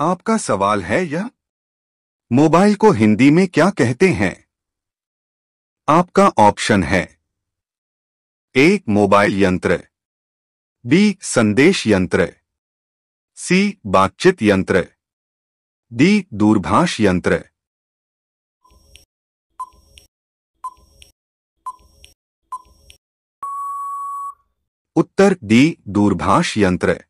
आपका सवाल है यह मोबाइल को हिंदी में क्या कहते हैं आपका ऑप्शन है ए मोबाइल यंत्र बी संदेश यंत्र सी बातचीत यंत्र डी दूरभाष यंत्र उत्तर डी दूरभाष यंत्र